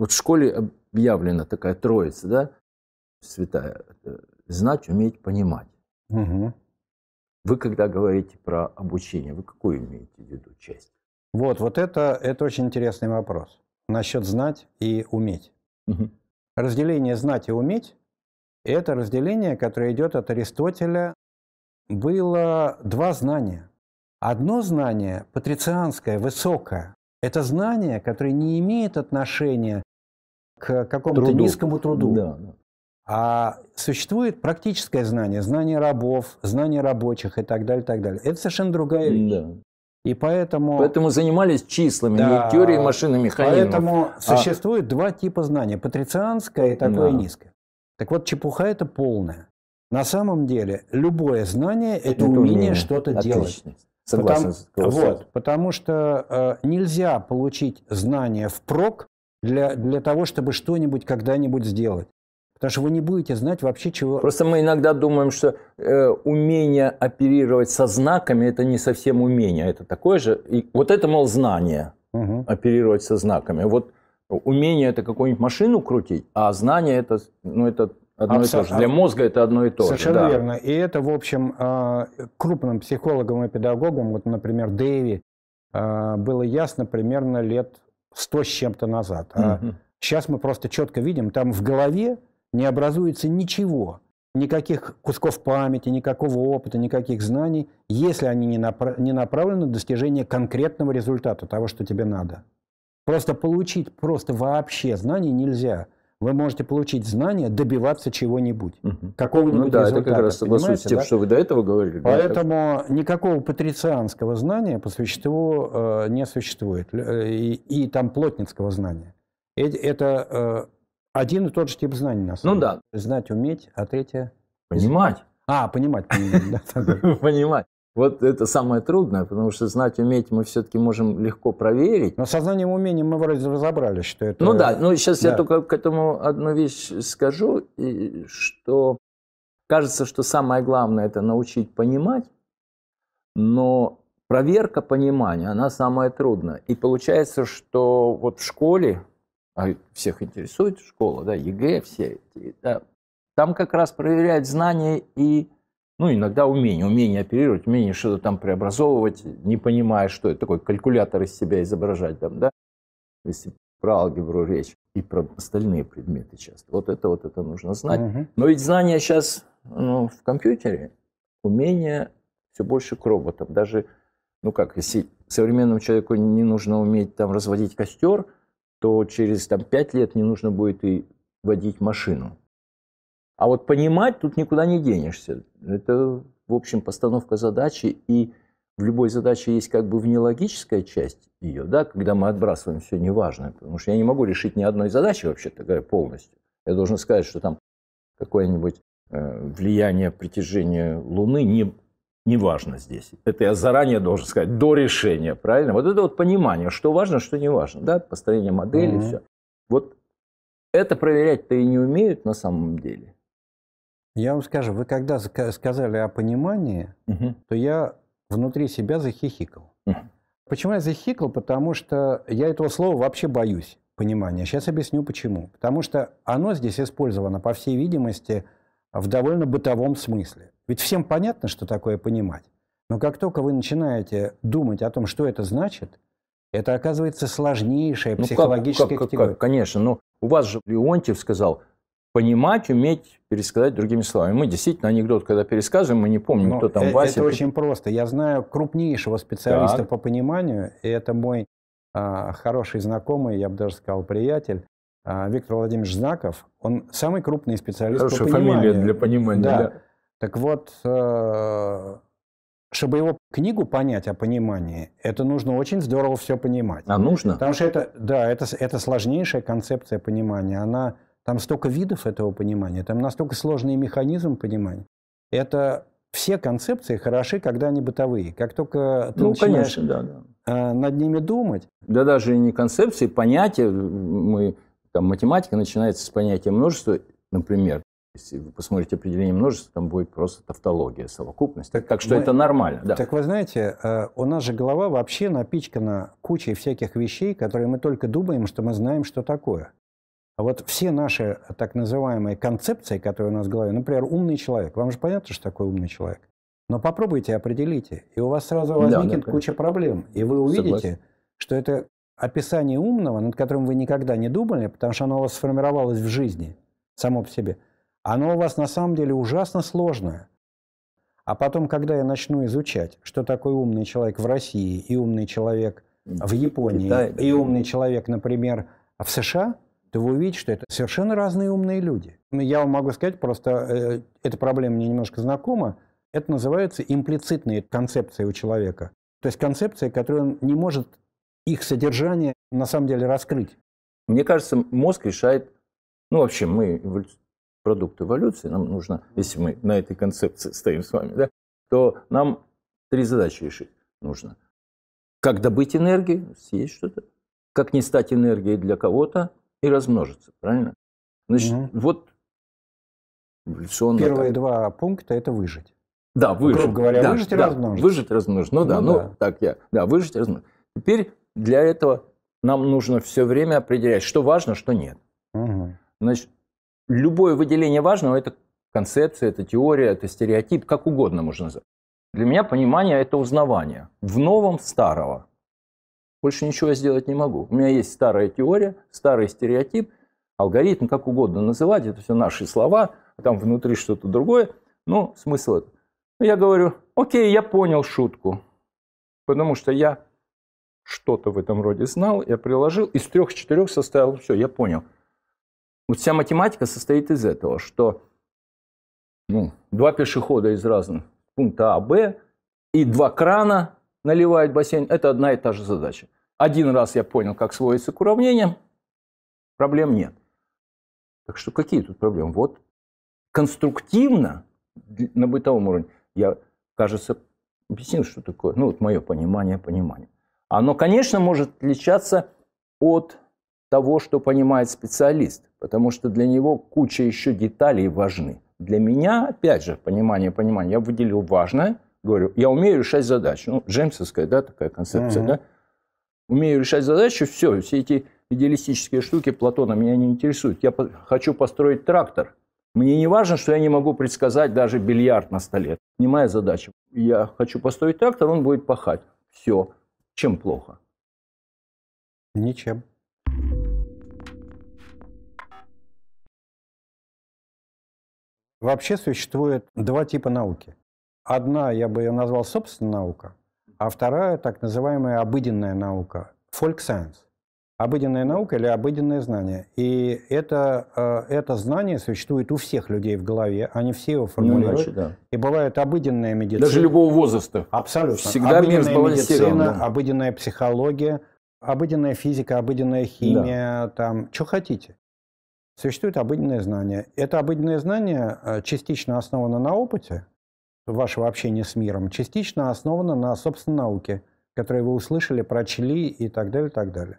Вот в школе объявлена такая троица, да, святая, э, знать, уметь, понимать. Угу. Вы когда говорите про обучение, вы какую имеете в виду часть? Вот, вот это, это очень интересный вопрос. Насчет знать и уметь. Угу. Разделение знать и уметь – это разделение, которое идет от Аристотеля. Было два знания. Одно знание, патрицианское, высокое, это знание, которое не имеет отношения к какому-то труду. низкому труду. Да, А существует практическое знание, знание рабов, знание рабочих и так далее, так далее. Это совершенно другая вещь. Да. И поэтому... Поэтому занимались числами, да, не теорией машины механизмов. Поэтому а... существует два типа знания. Патрицианское и такое да. низкое. Так вот, чепуха это полная. На самом деле, любое знание – это, это умение, умение что-то делать. Согласен. Потому, вот, потому что э, нельзя получить знание впрок, для, для того, чтобы что-нибудь когда-нибудь сделать. Потому что вы не будете знать вообще чего. Просто мы иногда думаем, что э, умение оперировать со знаками это не совсем умение, это такое же. И вот это, мол, знание угу. оперировать со знаками. Вот умение это какую-нибудь машину крутить, а знание это, ну, это одно Абсолютно. и то же. Для мозга это одно и то Совершенно же. Совершенно да. верно. И это, в общем, э, крупным психологам и педагогам, вот, например, Дэви, э, было ясно примерно лет 100 с чем-то назад. А угу. Сейчас мы просто четко видим, там в голове не образуется ничего, никаких кусков памяти, никакого опыта, никаких знаний, если они не, направ... не направлены на достижение конкретного результата, того, что тебе надо. Просто получить просто вообще знания нельзя – вы можете получить знания, добиваться чего-нибудь, угу. какого-нибудь ну, да, результата. Это как раз согласуюсь с тем, да? что вы до этого говорили. Поэтому да, никакого патрицианского знания по существу э, не существует, э, и, и там плотницкого знания. Это э, один и тот же тип знаний на самом Ну да. Знать, уметь, а третье... Понимать. А, понимать, понимать. Понимать. Вот это самое трудное, потому что знать, уметь мы все-таки можем легко проверить. Но сознанием умением мы вроде разобрались, что это... Ну да, ну сейчас да. я только к этому одну вещь скажу, и что кажется, что самое главное это научить понимать, но проверка понимания, она самая трудная. И получается, что вот в школе, а всех интересует школа, да, ЕГЭ, все эти, да, там как раз проверяют знания и ну, иногда умение, умение оперировать, умение что-то там преобразовывать, не понимая, что это такой калькулятор из себя изображать там, да, если про алгебру речь и про остальные предметы часто. Вот это вот это нужно знать. Угу. Но ведь знания сейчас ну, в компьютере, умение все больше к роботам. Даже, ну как, если современному человеку не нужно уметь там разводить костер, то через там, 5 лет не нужно будет и водить машину. А вот понимать тут никуда не денешься. Это, в общем, постановка задачи, и в любой задаче есть как бы внелогическая часть ее, да, когда мы отбрасываем все неважное, потому что я не могу решить ни одной задачи вообще такая полностью. Я должен сказать, что там какое-нибудь э, влияние притяжения Луны не, не важно здесь. Это я заранее должен сказать, до решения, правильно? Вот это вот понимание, что важно, что не важно, да, построение модели, mm-hmm. все. Вот это проверять-то и не умеют на самом деле. Я вам скажу, вы когда сказали о понимании, угу. то я внутри себя захихикал. Угу. Почему я захихикал? Потому что я этого слова вообще боюсь, понимания. Сейчас объясню почему. Потому что оно здесь использовано, по всей видимости, в довольно бытовом смысле. Ведь всем понятно, что такое понимать. Но как только вы начинаете думать о том, что это значит, это оказывается сложнейшая ну, психологическая как, как, категория. как, конечно, но ну, у вас же Леонтьев сказал, понимать, уметь пересказать другими словами. Мы действительно анекдот, когда пересказываем, мы не помним, Но кто там э, Вася. Это очень просто. Я знаю крупнейшего специалиста так. по пониманию, и это мой а, хороший знакомый, я бы даже сказал приятель, а, Виктор Владимирович Знаков. Он самый крупный специалист Хорошая по пониманию. фамилия для понимания. Да. да. Так вот, э, чтобы его книгу понять о понимании, это нужно очень здорово все понимать. А нужно? Потому что это, да, это, это сложнейшая концепция понимания. Она там столько видов этого понимания, там настолько сложный механизм понимания. Это все концепции хороши, когда они бытовые. Как только ты ну, начинаешь конечно, да, да. А, над ними думать. Да даже не концепции, понятия. Мы, там, математика начинается с понятия множества, например. Если вы посмотрите определение множества, там будет просто тавтология, совокупность. Так, так что мы, это нормально. Да. Так вы знаете, э, у нас же голова вообще напичкана кучей всяких вещей, которые мы только думаем, что мы знаем, что такое. А вот все наши так называемые концепции, которые у нас в голове, например, умный человек, вам же понятно, что такое умный человек? Но попробуйте, определите, и у вас сразу возникнет да, да, куча проблем. И вы увидите, Согласен. что это описание умного, над которым вы никогда не думали, потому что оно у вас сформировалось в жизни само по себе, оно у вас на самом деле ужасно сложное. А потом, когда я начну изучать, что такое умный человек в России и умный человек в Японии, да, и умный человек, например, в США – то вы увидите, что это совершенно разные умные люди. Я вам могу сказать, просто э, эта проблема мне немножко знакома. Это называется имплицитные концепции у человека. То есть концепции, которые он не может их содержание на самом деле раскрыть. Мне кажется, мозг решает... Ну, вообще, мы эволю... продукт эволюции, нам нужно, если мы на этой концепции стоим с вами, да, то нам три задачи решить нужно. Как добыть энергию, съесть что-то. Как не стать энергией для кого-то, и размножится, правильно? Значит, угу. вот эволюционно. Первые так. два пункта это выжить. Да, ну, выжить. Грубо говоря, да, выжить да, и размножить. Выжить и размножить. Ну, ну, ну да, ну, да. ну так я. Да, выжить и размножить. Теперь для этого нам нужно все время определять, что важно, что нет. Угу. Значит, любое выделение важного это концепция, это теория, это стереотип, как угодно можно назвать. Для меня понимание это узнавание в новом старого. Больше ничего я сделать не могу. У меня есть старая теория, старый стереотип, алгоритм, как угодно называть, это все наши слова, а там внутри что-то другое. Ну, смысл это. Ну, я говорю, окей, я понял шутку, потому что я что-то в этом роде знал, я приложил, из трех-четырех составил, все, я понял. Вот вся математика состоит из этого, что ну, два пешехода из разных пункта А, Б и два крана наливает бассейн, это одна и та же задача. Один раз я понял, как сводится к уравнениям, проблем нет. Так что какие тут проблемы? Вот конструктивно на бытовом уровне я, кажется, объяснил, что такое, ну вот мое понимание, понимание. Оно, конечно, может отличаться от того, что понимает специалист, потому что для него куча еще деталей важны. Для меня, опять же, понимание, понимание, я выделил важное – говорю, я умею решать задачи. Ну, джеймсовская, да, такая концепция, mm-hmm. да? Умею решать задачи, все, все эти идеалистические штуки Платона меня не интересуют. Я хочу построить трактор. Мне не важно, что я не могу предсказать даже бильярд на столе. Снимая задачу, Я хочу построить трактор, он будет пахать. Все. Чем плохо? Ничем. Вообще существует два типа науки. Одна, я бы ее назвал собственная наука, а вторая так называемая обыденная наука, folk science. Обыденная наука или обыденное знание. И это, э, это знание существует у всех людей в голове, они все его ну, формулируют. иначе, да. И бывает обыденная медицина. Даже любого возраста. Абсолютно. Всегда обыденная медицина, обыденная психология, обыденная физика, обыденная химия, да. там, что хотите. Существует обыденное знание. Это обыденное знание э, частично основано на опыте, вашего общения с миром частично основана на собственной науке, которую вы услышали, прочли и так далее, и так далее.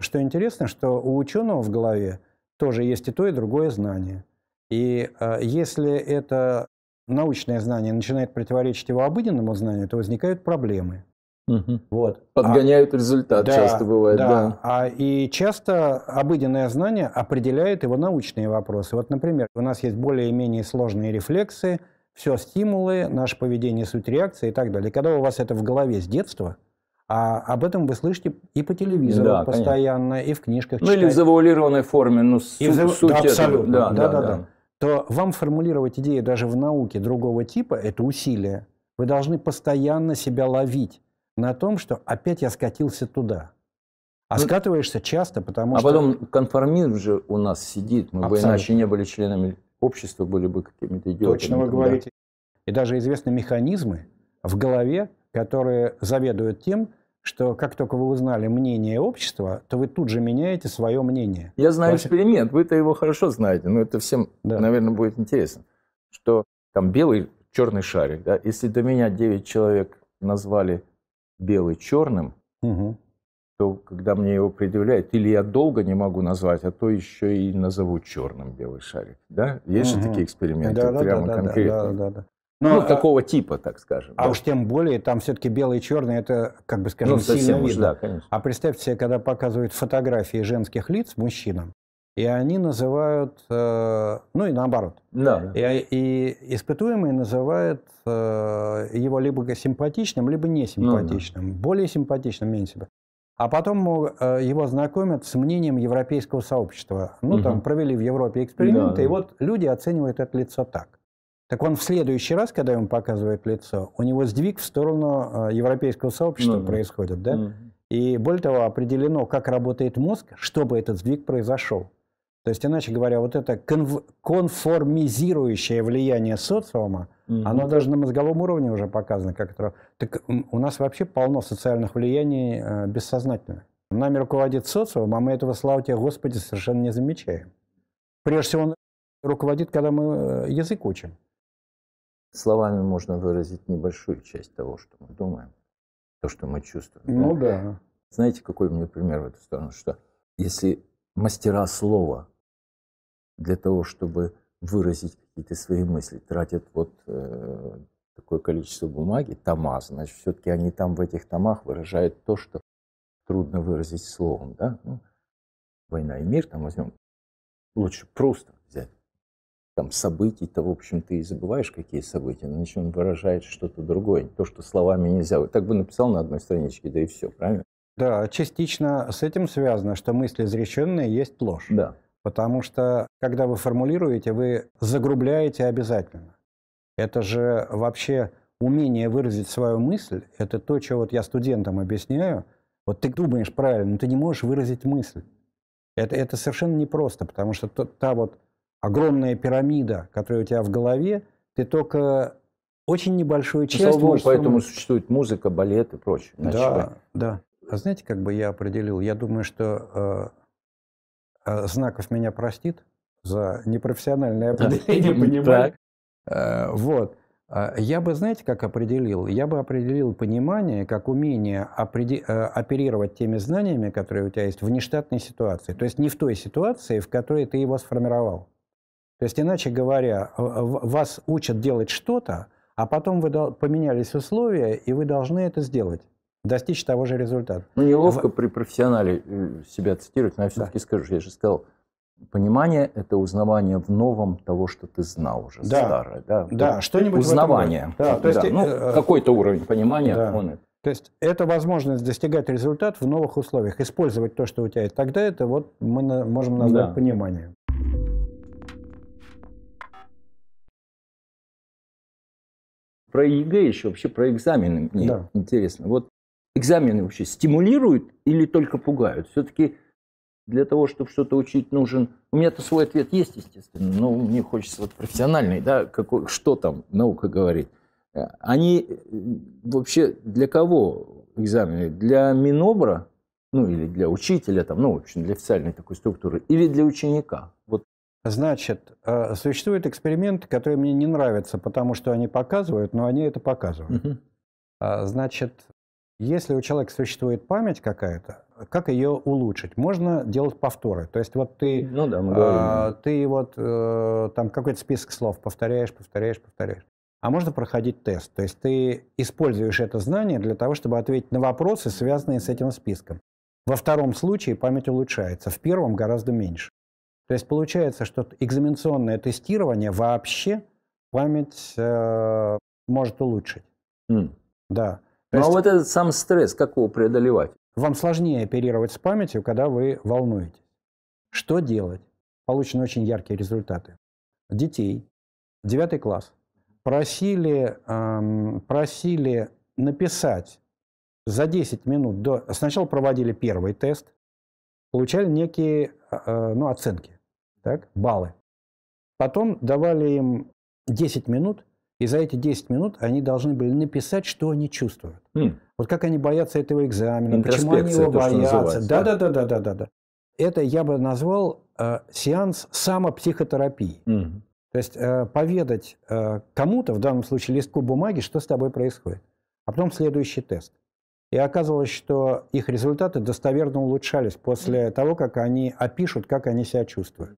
Что интересно, что у ученого в голове тоже есть и то, и другое знание. И э, если это научное знание начинает противоречить его обыденному знанию, то возникают проблемы. Угу. Вот. Подгоняют а, результат, да, часто бывает. Да. да. А, и часто обыденное знание определяет его научные вопросы. Вот, например, у нас есть более-менее сложные рефлексы, все стимулы, наше поведение, суть реакции и так далее. когда у вас это в голове с детства, а об этом вы слышите и по телевизору да, постоянно, конечно. и в книжках. Ну или в завуалированной форме, ну и в суть да, абсолютно. Да, да, да, да, да. То вам формулировать идеи даже в науке другого типа – это усилие. Вы должны постоянно себя ловить на том, что опять я скатился туда. А ну, скатываешься часто, потому а что... А потом конформизм же у нас сидит. Мы Абсолютно. бы иначе не были членами общества, были бы какими-то идиотами. Точно вы говорите. И даже известны механизмы в голове, которые заведуют тем, что как только вы узнали мнение общества, то вы тут же меняете свое мнение. Я знаю Вася... эксперимент, вы-то его хорошо знаете, но это всем, да. наверное, будет интересно, что там белый, черный шарик, да, если до меня 9 человек назвали белый черным, угу. то когда мне его предъявляют, или я долго не могу назвать, а то еще и назову черным белый шарик. Да? Есть угу. же такие эксперименты, да, прямо да, конкретно. Да, да, да, ну, Но, ну, а, такого типа, так скажем. А да. уж тем более, там все-таки белый и черный, это, как бы скажем, ну, сильно видно. Да, конечно. А представьте себе, когда показывают фотографии женских лиц мужчинам, и они называют, э, ну и наоборот. Да. И, и испытуемый называет э, его либо симпатичным, либо несимпатичным. Ну, да. Более симпатичным, менее себя. А потом э, его знакомят с мнением европейского сообщества. Ну, угу. там провели в Европе эксперименты, да, и да. вот люди оценивают это лицо так. Так он в следующий раз, когда ему показывают лицо, у него сдвиг в сторону европейского сообщества ну, да. происходит, да? Угу. И более того, определено, как работает мозг, чтобы этот сдвиг произошел. То есть, иначе говоря, вот это конформизирующее влияние социума, угу. оно даже на мозговом уровне уже показано. Как это... Так у нас вообще полно социальных влияний э, бессознательных. Нами руководит социум, а мы этого, слава тебе, Господи, совершенно не замечаем. Прежде всего, он руководит, когда мы э, язык учим. Словами можно выразить небольшую часть того, что мы думаем, то, что мы чувствуем. Ну да. Ну, да. Знаете, какой мне пример в эту сторону, что если мастера слова для того, чтобы выразить какие-то свои мысли, тратят вот э, такое количество бумаги, тома, значит, все-таки они там в этих томах выражают то, что трудно выразить словом, да? Ну, война и мир там возьмем. Лучше просто взять там события то в общем, ты и забываешь, какие события, но значит, он выражает что-то другое, то, что словами нельзя. так бы написал на одной страничке, да и все, правильно? Да, частично с этим связано, что мысли изреченные есть ложь. Да. Потому что, когда вы формулируете, вы загрубляете обязательно. Это же вообще умение выразить свою мысль, это то, что вот я студентам объясняю. Вот ты думаешь правильно, но ты не можешь выразить мысль. Это, это совершенно непросто, потому что та, та вот огромная пирамида, которая у тебя в голове, ты только очень небольшую ну, часть. Слава Богу, поэтому существует музыка, балет и прочее. Иначе да, да. А знаете, как бы я определил? Я думаю, что э, а, Знаков меня простит за непрофессиональное определение, понимаю. Э, вот. А, я бы, знаете, как определил? Я бы определил понимание как умение э, оперировать теми знаниями, которые у тебя есть, в нештатной ситуации. То есть не в той ситуации, в которой ты его сформировал. То есть, иначе говоря, вас учат делать что-то, а потом вы поменялись условия, и вы должны это сделать достичь того же результата. Ну, неловко а в... при профессионале э, себя цитировать, но я все-таки да. скажу, я же сказал, Понимание – это узнавание в новом того, что ты знал уже, да. старое. Да, да вот что-нибудь Узнавание. Да, то есть, да. Ну, э, э, какой-то уровень понимания. Да. Он... То есть, это возможность достигать результат в новых условиях, использовать то, что у тебя есть. Тогда это вот мы на, можем назвать да. пониманием. Про ЕГЭ еще, вообще про экзамены мне да. интересно. Вот экзамены вообще стимулируют или только пугают? Все-таки для того, чтобы что-то учить, нужен... У меня-то свой ответ есть, естественно, но мне хочется вот профессиональный, да, какой, что там наука говорит. Э, они э, вообще для кого экзамены? Для Минобра, ну или для учителя, там, ну, в общем, для официальной такой структуры, или для ученика? Вот Значит, э, существуют эксперименты, которые мне не нравятся, потому что они показывают, но они это показывают. Угу. Значит, если у человека существует память какая-то, как ее улучшить? Можно делать повторы. То есть вот ты, ну, да, мы а, говорим. А, ты вот э, там какой-то список слов повторяешь, повторяешь, повторяешь. А можно проходить тест. То есть ты используешь это знание для того, чтобы ответить на вопросы, связанные с этим списком. Во втором случае память улучшается, в первом гораздо меньше. То есть получается, что экзаменационное тестирование вообще память э, может улучшить. Mm. Да. То ну есть... а вот этот сам стресс, как его преодолевать? Вам сложнее оперировать с памятью, когда вы волнуетесь. Что делать? Получены очень яркие результаты. Детей, девятый класс, просили, эм, просили написать за 10 минут до... Сначала проводили первый тест, получали некие э, э ну, оценки, так, баллы. Потом давали им 10 минут и за эти 10 минут они должны были написать, что они чувствуют. Mm. Вот как они боятся этого экзамена, почему они его то, боятся. Да, да, да, да, да, да, да. Это я бы назвал э, сеанс самопсихотерапии. Mm. То есть э, поведать э, кому-то, в данном случае листку бумаги, что с тобой происходит. А потом следующий тест. И оказывалось, что их результаты достоверно улучшались после того, как они опишут, как они себя чувствуют.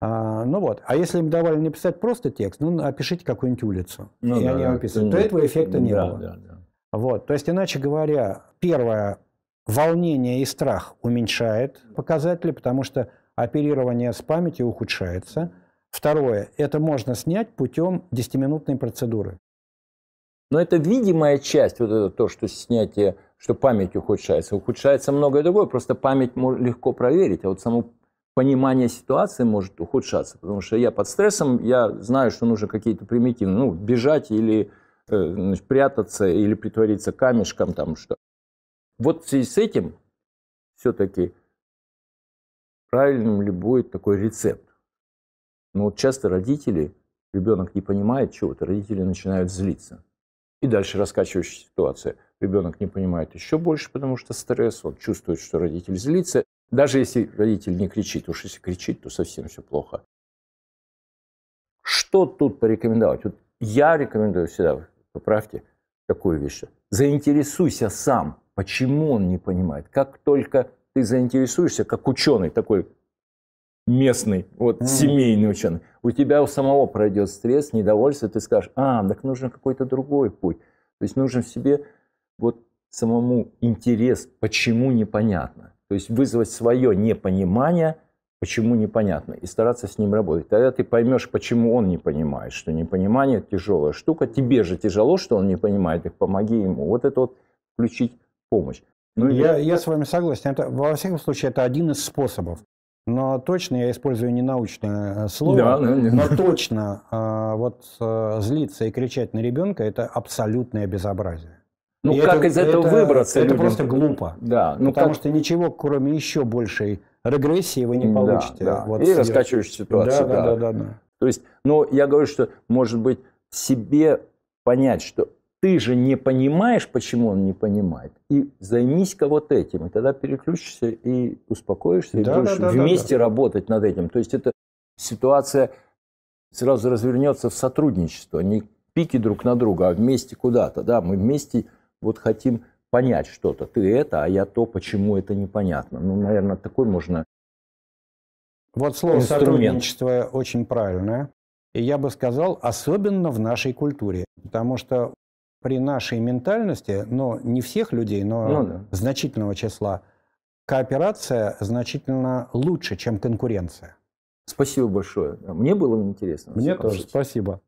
А, ну вот. А если им давали написать просто текст, ну, опишите какую-нибудь улицу. Ну, и да, они да, описывают. То этого эффекта не да, было. Да, да. Вот. То есть, иначе говоря, первое, волнение и страх уменьшает показатели, потому что оперирование с памятью ухудшается. Второе, это можно снять путем 10-минутной процедуры. Но это видимая часть, вот это то, что снятие, что память ухудшается. Ухудшается многое другое, просто память легко проверить, а вот саму понимание ситуации может ухудшаться, потому что я под стрессом, я знаю, что нужно какие-то примитивные, ну, бежать или э, значит, прятаться, или притвориться камешком там что. Вот в связи с этим все-таки правильным ли будет такой рецепт? Но ну, вот часто родители, ребенок не понимает чего-то, родители начинают злиться. И дальше раскачивающая ситуация. Ребенок не понимает еще больше, потому что стресс, он чувствует, что родитель злится. Даже если родитель не кричит, уж если кричит, то совсем все плохо. Что тут порекомендовать? Вот я рекомендую всегда, поправьте, такую вещь. Заинтересуйся сам, почему он не понимает. Как только ты заинтересуешься, как ученый такой местный, вот mm. семейный ученый, у тебя у самого пройдет стресс, недовольство, ты скажешь, а, так нужен какой-то другой путь. То есть нужен в себе вот самому интерес, почему непонятно. То есть вызвать свое непонимание, почему непонятно, и стараться с ним работать. Тогда ты поймешь, почему он не понимает, что непонимание – тяжелая штука. Тебе же тяжело, что он не понимает, так помоги ему. Вот это вот включить помощь. Ну, я, я с вами согласен. Это, во всяком случае, это один из способов. Но точно, я использую не научное э, слово, да, да, ну, да. но точно э, вот э, злиться и кричать на ребенка – это абсолютное безобразие. Ну, и как это, из этого это, выбраться? Это людям? просто глупо. Да. Ну, потому как... что ничего, кроме еще большей регрессии, вы не получите. Да, да. Вот и сидеть. раскачиваешь ситуацию. Да, да, да. да, да, То есть, ну, я говорю, что, может быть, себе понять, что ты же не понимаешь, почему он не понимает, и займись кого вот этим, и тогда переключишься и успокоишься, и да, будешь да, да, вместе да, да. работать над этим. То есть это ситуация сразу развернется в сотрудничество, не пики друг на друга, а вместе куда-то, да, мы вместе вот хотим понять что-то. Ты это, а я то, почему это непонятно. Ну, наверное, такой можно Вот слово инструмент. сотрудничество очень правильное. И я бы сказал, особенно в нашей культуре. Потому что при нашей ментальности, но не всех людей, но ну, да. значительного числа, кооперация значительно лучше, чем конкуренция. Спасибо большое. Мне было интересно. Мне тоже. Спасибо.